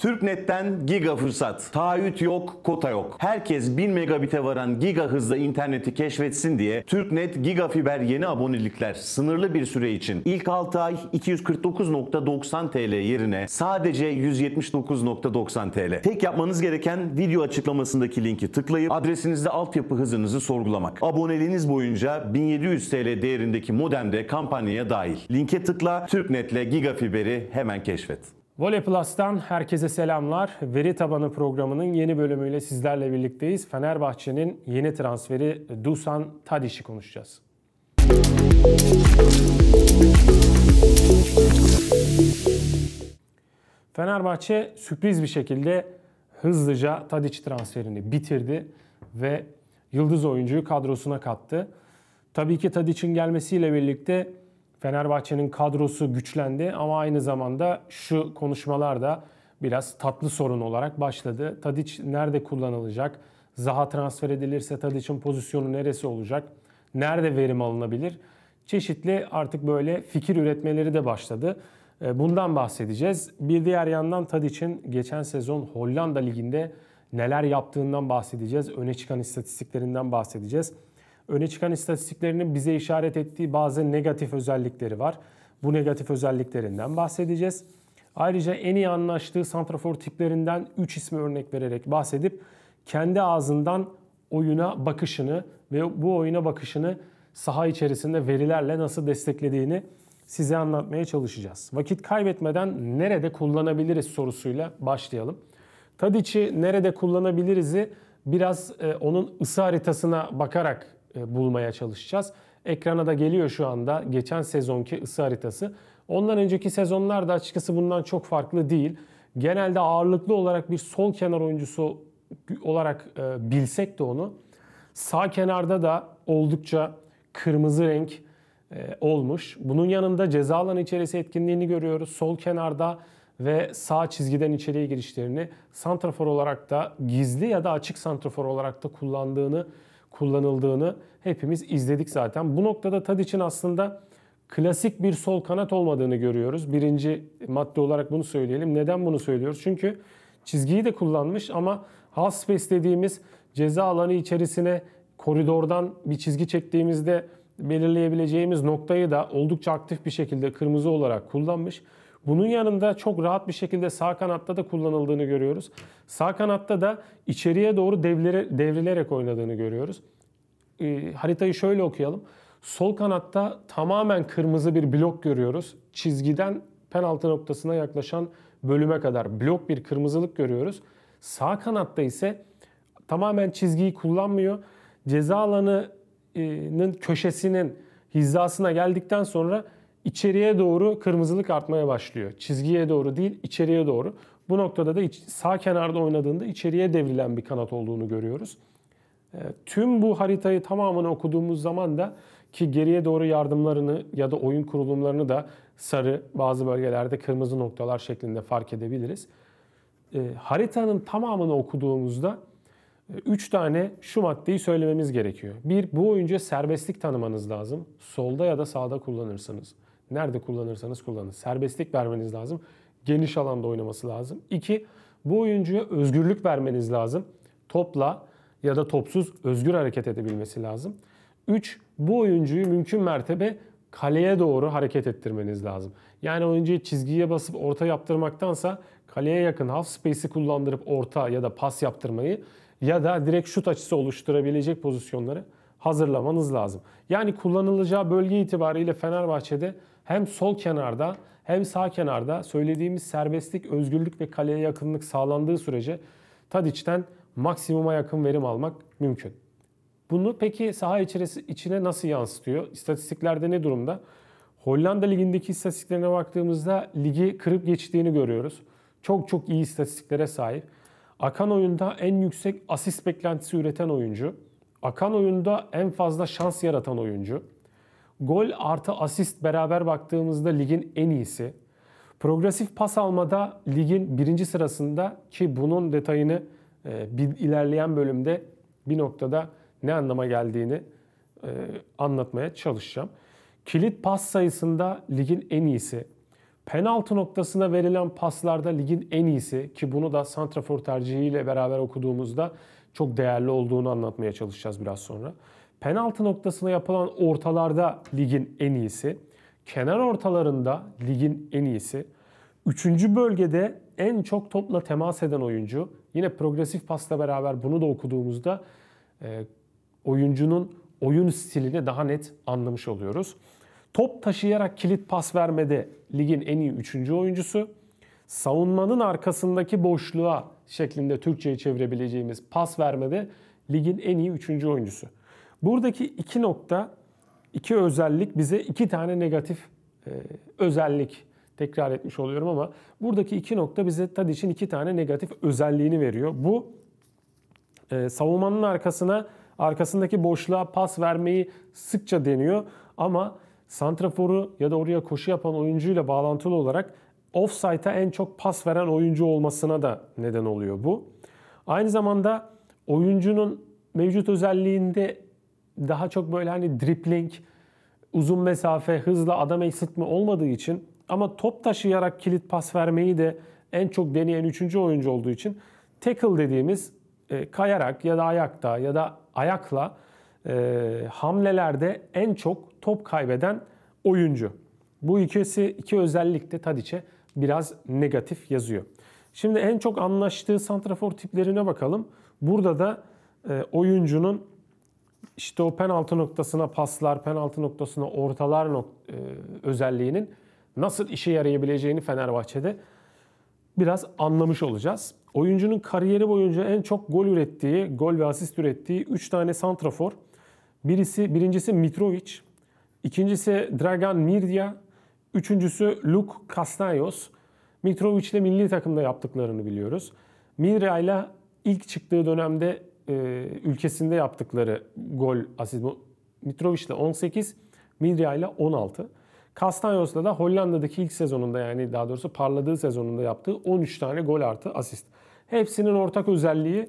TürkNet'ten giga fırsat. Taahhüt yok, kota yok. Herkes 1000 megabite varan giga hızla interneti keşfetsin diye TürkNet giga fiber yeni abonelikler sınırlı bir süre için ilk 6 ay 249.90 TL yerine sadece 179.90 TL. Tek yapmanız gereken video açıklamasındaki linki tıklayıp adresinizde altyapı hızınızı sorgulamak. Aboneliğiniz boyunca 1700 TL değerindeki modem kampanyaya dahil. Linke tıkla TürkNet'le giga fiberi hemen keşfet. Vole Plus'tan herkese selamlar. Veri Tabanı programının yeni bölümüyle sizlerle birlikteyiz. Fenerbahçe'nin yeni transferi Dusan Tadiş'i konuşacağız. Fenerbahçe sürpriz bir şekilde hızlıca Tadiç transferini bitirdi ve yıldız oyuncuyu kadrosuna kattı. Tabii ki Tadiç'in gelmesiyle birlikte Fenerbahçe'nin kadrosu güçlendi ama aynı zamanda şu konuşmalar da biraz tatlı sorun olarak başladı. Tadiç nerede kullanılacak? Zaha transfer edilirse Tadiç'in pozisyonu neresi olacak? Nerede verim alınabilir? Çeşitli artık böyle fikir üretmeleri de başladı. E, bundan bahsedeceğiz. Bir diğer yandan Tadiç'in geçen sezon Hollanda Ligi'nde neler yaptığından bahsedeceğiz. Öne çıkan istatistiklerinden bahsedeceğiz öne çıkan istatistiklerinin bize işaret ettiği bazı negatif özellikleri var. Bu negatif özelliklerinden bahsedeceğiz. Ayrıca en iyi anlaştığı santrafor tiplerinden 3 ismi örnek vererek bahsedip kendi ağzından oyuna bakışını ve bu oyuna bakışını saha içerisinde verilerle nasıl desteklediğini size anlatmaya çalışacağız. Vakit kaybetmeden nerede kullanabiliriz sorusuyla başlayalım. Tadiç'i nerede kullanabiliriz'i biraz e, onun ısı haritasına bakarak e, bulmaya çalışacağız. Ekrana da geliyor şu anda geçen sezonki ısı haritası. Ondan önceki sezonlar da açıkçası bundan çok farklı değil. Genelde ağırlıklı olarak bir sol kenar oyuncusu olarak e, bilsek de onu sağ kenarda da oldukça kırmızı renk e, olmuş. Bunun yanında ceza alanı içerisi etkinliğini görüyoruz. Sol kenarda ve sağ çizgiden içeriye girişlerini santrafor olarak da gizli ya da açık santrafor olarak da kullandığını görüyoruz kullanıldığını hepimiz izledik zaten. Bu noktada Tadic'in aslında klasik bir sol kanat olmadığını görüyoruz. Birinci madde olarak bunu söyleyelim. Neden bunu söylüyoruz? Çünkü çizgiyi de kullanmış ama half space dediğimiz ceza alanı içerisine koridordan bir çizgi çektiğimizde belirleyebileceğimiz noktayı da oldukça aktif bir şekilde kırmızı olarak kullanmış. Bunun yanında çok rahat bir şekilde sağ kanatta da kullanıldığını görüyoruz. Sağ kanatta da içeriye doğru devlere, devrilerek oynadığını görüyoruz. E, haritayı şöyle okuyalım. Sol kanatta tamamen kırmızı bir blok görüyoruz. Çizgiden penaltı noktasına yaklaşan bölüme kadar blok bir kırmızılık görüyoruz. Sağ kanatta ise tamamen çizgiyi kullanmıyor. Ceza alanının köşesinin hizasına geldikten sonra içeriye doğru kırmızılık artmaya başlıyor. Çizgiye doğru değil, içeriye doğru. Bu noktada da sağ kenarda oynadığında içeriye devrilen bir kanat olduğunu görüyoruz. Ee, tüm bu haritayı tamamını okuduğumuz zaman da ki geriye doğru yardımlarını ya da oyun kurulumlarını da sarı bazı bölgelerde kırmızı noktalar şeklinde fark edebiliriz. Ee, haritanın tamamını okuduğumuzda 3 e, tane şu maddeyi söylememiz gerekiyor. Bir, bu oyuncuya serbestlik tanımanız lazım. Solda ya da sağda kullanırsınız. Nerede kullanırsanız kullanın. Serbestlik vermeniz lazım. Geniş alanda oynaması lazım. İki, bu oyuncuya özgürlük vermeniz lazım. Topla ya da topsuz özgür hareket edebilmesi lazım. Üç, bu oyuncuyu mümkün mertebe kaleye doğru hareket ettirmeniz lazım. Yani oyuncuyu çizgiye basıp orta yaptırmaktansa kaleye yakın half space'i kullandırıp orta ya da pas yaptırmayı ya da direkt şut açısı oluşturabilecek pozisyonları hazırlamanız lazım. Yani kullanılacağı bölge itibariyle Fenerbahçe'de hem sol kenarda hem sağ kenarda söylediğimiz serbestlik, özgürlük ve kaleye yakınlık sağlandığı sürece Tadiç'ten maksimuma yakın verim almak mümkün. Bunu peki saha içerisi, içine nasıl yansıtıyor? İstatistiklerde ne durumda? Hollanda ligindeki istatistiklerine baktığımızda ligi kırıp geçtiğini görüyoruz. Çok çok iyi istatistiklere sahip. Akan oyunda en yüksek asist beklentisi üreten oyuncu. Akan oyunda en fazla şans yaratan oyuncu. Gol artı asist beraber baktığımızda ligin en iyisi. Progresif pas almada ligin birinci sırasında ki bunun detayını e, bir ilerleyen bölümde bir noktada ne anlama geldiğini e, anlatmaya çalışacağım. Kilit pas sayısında ligin en iyisi. Penaltı noktasına verilen paslarda ligin en iyisi ki bunu da Santrafor tercihiyle beraber okuduğumuzda çok değerli olduğunu anlatmaya çalışacağız biraz sonra. Penaltı noktasına yapılan ortalarda ligin en iyisi. Kenar ortalarında ligin en iyisi. Üçüncü bölgede en çok topla temas eden oyuncu. Yine progresif pasla beraber bunu da okuduğumuzda e, oyuncunun oyun stilini daha net anlamış oluyoruz. Top taşıyarak kilit pas vermede ligin en iyi üçüncü oyuncusu savunmanın arkasındaki boşluğa şeklinde Türkçe'ye çevirebileceğimiz pas vermede ligin en iyi üçüncü oyuncusu. Buradaki iki nokta, iki özellik bize iki tane negatif e, özellik tekrar etmiş oluyorum ama buradaki iki nokta bize Tadic'in iki tane negatif özelliğini veriyor. Bu e, savunmanın arkasına arkasındaki boşluğa pas vermeyi sıkça deniyor ama santraforu ya da oraya koşu yapan oyuncuyla bağlantılı olarak offside'a en çok pas veren oyuncu olmasına da neden oluyor bu. Aynı zamanda oyuncunun mevcut özelliğinde daha çok böyle hani dripling, uzun mesafe, hızla adam ısıtma olmadığı için ama top taşıyarak kilit pas vermeyi de en çok deneyen üçüncü oyuncu olduğu için tackle dediğimiz e, kayarak ya da ayakta ya da ayakla e, hamlelerde en çok top kaybeden oyuncu. Bu ikisi iki özellik de Tadiç'e biraz negatif yazıyor. Şimdi en çok anlaştığı santrafor tiplerine bakalım. Burada da e, oyuncunun işte o penaltı noktasına paslar, penaltı noktasına ortalar nok e, özelliğinin nasıl işe yarayabileceğini Fenerbahçe'de biraz anlamış olacağız. Oyuncunun kariyeri boyunca en çok gol ürettiği, gol ve asist ürettiği 3 tane santrafor. Birisi, birincisi Mitrovic, ikincisi Dragan Mirdia, Üçüncüsü Luke Castaños. Mitrovic ile milli takımda yaptıklarını biliyoruz. Mirra ile ilk çıktığı dönemde e, ülkesinde yaptıkları gol asist. Mitrovic ile 18, Mirra ile 16. Castaños'la da Hollanda'daki ilk sezonunda yani daha doğrusu parladığı sezonunda yaptığı 13 tane gol artı asist. Hepsinin ortak özelliği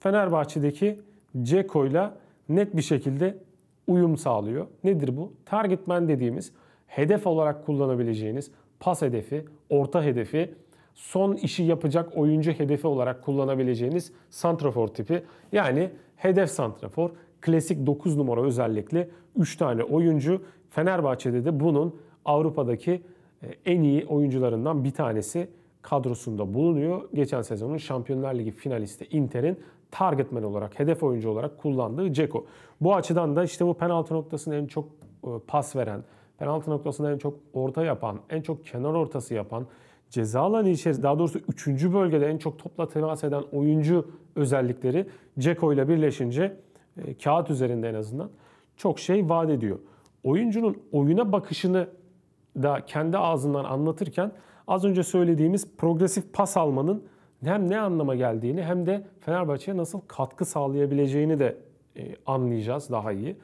Fenerbahçe'deki Ceko'yla net bir şekilde uyum sağlıyor. Nedir bu? Target man dediğimiz hedef olarak kullanabileceğiniz pas hedefi, orta hedefi, son işi yapacak oyuncu hedefi olarak kullanabileceğiniz santrafor tipi. Yani hedef santrafor, klasik 9 numara özellikle 3 tane oyuncu. Fenerbahçe'de de bunun Avrupa'daki e, en iyi oyuncularından bir tanesi kadrosunda bulunuyor. Geçen sezonun Şampiyonlar Ligi finalisti Inter'in targetman olarak, hedef oyuncu olarak kullandığı Ceko. Bu açıdan da işte bu penaltı noktasını en çok e, pas veren, penaltı noktasında en çok orta yapan, en çok kenar ortası yapan, ceza alanı içerisinde daha doğrusu 3. bölgede en çok topla temas eden oyuncu özellikleri Ceko ile birleşince e, kağıt üzerinde en azından çok şey vaat ediyor. Oyuncunun oyuna bakışını da kendi ağzından anlatırken az önce söylediğimiz progresif pas almanın hem ne anlama geldiğini hem de Fenerbahçe'ye nasıl katkı sağlayabileceğini de e, anlayacağız daha iyi.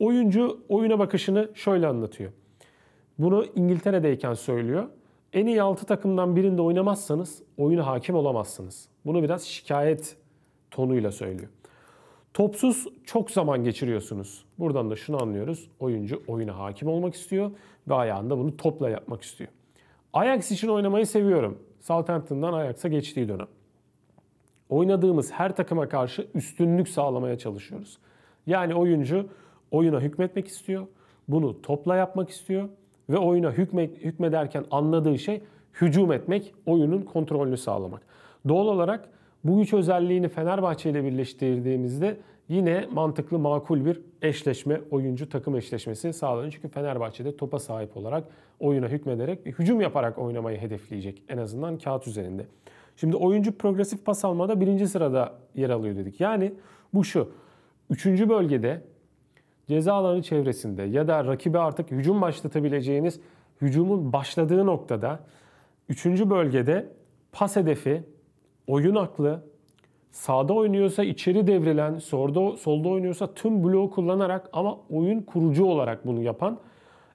Oyuncu oyuna bakışını şöyle anlatıyor. Bunu İngiltere'deyken söylüyor. En iyi 6 takımdan birinde oynamazsanız oyuna hakim olamazsınız. Bunu biraz şikayet tonuyla söylüyor. Topsuz çok zaman geçiriyorsunuz. Buradan da şunu anlıyoruz. Oyuncu oyuna hakim olmak istiyor ve ayağında bunu topla yapmak istiyor. Ajax için oynamayı seviyorum. Southampton'dan Ajax'a geçtiği dönem. Oynadığımız her takıma karşı üstünlük sağlamaya çalışıyoruz. Yani oyuncu oyuna hükmetmek istiyor. Bunu topla yapmak istiyor ve oyuna hükmederken anladığı şey hücum etmek, oyunun kontrolünü sağlamak. Doğal olarak bu güç özelliğini Fenerbahçe ile birleştirdiğimizde yine mantıklı makul bir eşleşme, oyuncu takım eşleşmesi sağlanıyor. Çünkü Fenerbahçe'de topa sahip olarak oyuna hükmederek bir hücum yaparak oynamayı hedefleyecek en azından kağıt üzerinde. Şimdi oyuncu progresif pas almada birinci sırada yer alıyor dedik. Yani bu şu. Üçüncü bölgede ceza alanı çevresinde ya da rakibi artık hücum başlatabileceğiniz hücumun başladığı noktada 3. bölgede pas hedefi, oyun aklı, sağda oynuyorsa içeri devrilen, solda, solda oynuyorsa tüm bloğu kullanarak ama oyun kurucu olarak bunu yapan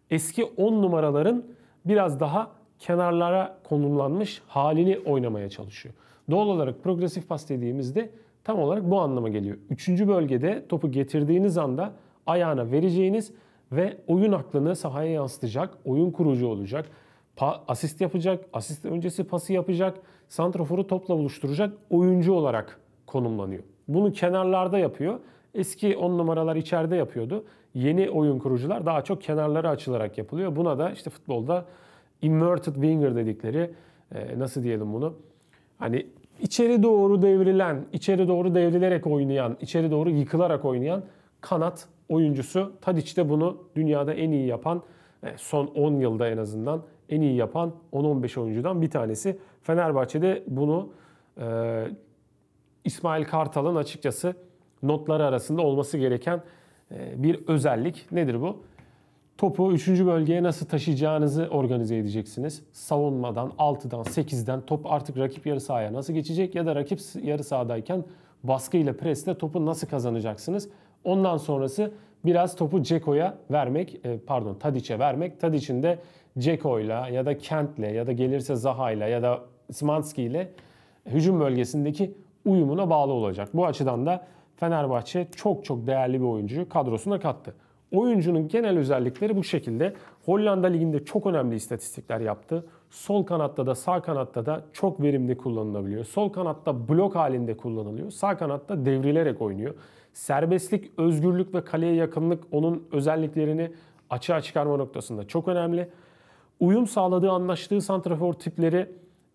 eski 10 numaraların biraz daha kenarlara konumlanmış halini oynamaya çalışıyor. Doğal olarak progresif pas dediğimizde tam olarak bu anlama geliyor. Üçüncü bölgede topu getirdiğiniz anda ayağına vereceğiniz ve oyun aklını sahaya yansıtacak, oyun kurucu olacak, pa- asist yapacak, asist öncesi pası yapacak, santraforu topla buluşturacak oyuncu olarak konumlanıyor. Bunu kenarlarda yapıyor. Eski 10 numaralar içeride yapıyordu. Yeni oyun kurucular daha çok kenarlara açılarak yapılıyor. Buna da işte futbolda inverted winger dedikleri e, nasıl diyelim bunu? Hani içeri doğru devrilen, içeri doğru devrilerek oynayan, içeri doğru yıkılarak oynayan kanat oyuncusu. Tadic de bunu dünyada en iyi yapan, e, son 10 yılda en azından en iyi yapan 10-15 oyuncudan bir tanesi. Fenerbahçe'de bunu e, İsmail Kartal'ın açıkçası notları arasında olması gereken e, bir özellik. Nedir bu? Topu 3. bölgeye nasıl taşıyacağınızı organize edeceksiniz. Savunmadan, 6'dan, 8'den top artık rakip yarı sahaya nasıl geçecek ya da rakip yarı sahadayken baskıyla, presle topu nasıl kazanacaksınız? Ondan sonrası biraz topu Ceko'ya vermek, e, pardon Tadic'e vermek. Tadic'in de Ceko'yla ya da Kent'le ya da gelirse Zaha'yla ya da Smanski ile hücum bölgesindeki uyumuna bağlı olacak. Bu açıdan da Fenerbahçe çok çok değerli bir oyuncuyu kadrosuna kattı. Oyuncunun genel özellikleri bu şekilde. Hollanda Ligi'nde çok önemli istatistikler yaptı. Sol kanatta da sağ kanatta da çok verimli kullanılabiliyor. Sol kanatta blok halinde kullanılıyor. Sağ kanatta devrilerek oynuyor. Serbestlik, özgürlük ve kaleye yakınlık onun özelliklerini açığa çıkarma noktasında çok önemli. Uyum sağladığı anlaştığı santrafor tipleri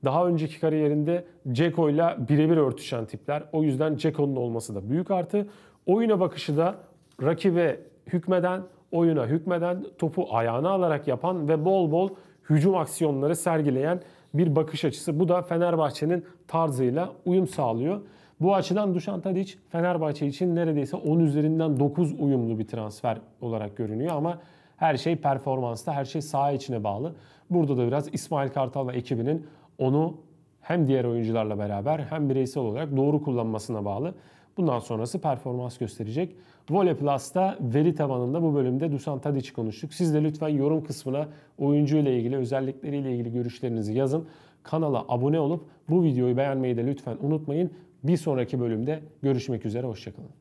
daha önceki kariyerinde Ceko ile birebir örtüşen tipler. O yüzden Ceko'nun olması da büyük artı. Oyuna bakışı da rakibe hükmeden, oyuna hükmeden, topu ayağına alarak yapan ve bol bol hücum aksiyonları sergileyen bir bakış açısı. Bu da Fenerbahçe'nin tarzıyla uyum sağlıyor. Bu açıdan Dušan Tadić Fenerbahçe için neredeyse 10 üzerinden 9 uyumlu bir transfer olarak görünüyor ama her şey performansta, her şey saha içine bağlı. Burada da biraz İsmail Kartal ve ekibinin onu hem diğer oyuncularla beraber hem bireysel olarak doğru kullanmasına bağlı. Bundan sonrası performans gösterecek. Vole Plus'ta veri tabanında bu bölümde Dusan Tadic'i konuştuk. Siz de lütfen yorum kısmına oyuncu ile ilgili özellikleriyle ilgili görüşlerinizi yazın. Kanala abone olup bu videoyu beğenmeyi de lütfen unutmayın. Bir sonraki bölümde görüşmek üzere, hoşçakalın.